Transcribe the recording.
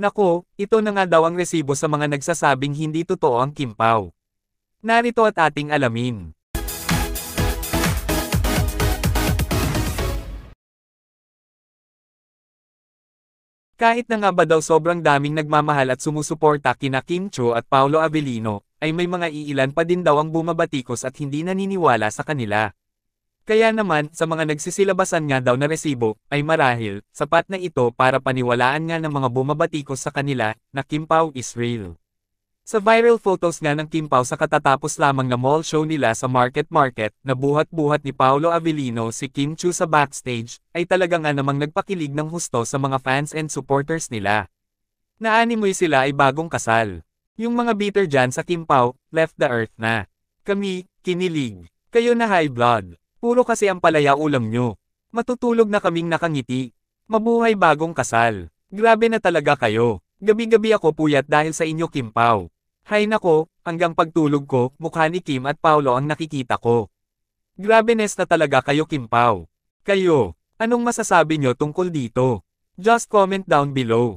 Nako, ito na nga daw ang resibo sa mga nagsasabing hindi totoo ang kimpaw. Narito at ating alamin. Kahit na nga ba daw sobrang daming nagmamahal at sumusuporta kina Kim Cho at Paolo Avellino, ay may mga iilan pa din daw ang bumabatikos at hindi naniniwala sa kanila. Kaya naman, sa mga nagsisilabasan nga daw na resibo, ay marahil, sapat na ito para paniwalaan nga ng mga bumabatikos sa kanila, na Kim Pao is real. Sa viral photos nga ng Kim Pao sa katatapos lamang na mall show nila sa Market Market, na buhat-buhat ni Paolo Avellino si Kim Chu sa backstage, ay talaga nga namang nagpakilig ng husto sa mga fans and supporters nila. Naanimoy sila ay bagong kasal. Yung mga bitter dyan sa Kim Pao, left the earth na. Kami, kinilig. Kayo na high blood. Puro kasi ang palaya ulam nyo. Matutulog na kaming nakangiti. Mabuhay bagong kasal. Grabe na talaga kayo. Gabi-gabi ako puyat dahil sa inyo Kim Pao. Hay nako, hanggang pagtulog ko, mukha ni Kim at Paolo ang nakikita ko. Grabe nes na talaga kayo Kim Pao. Kayo, anong masasabi nyo tungkol dito? Just comment down below.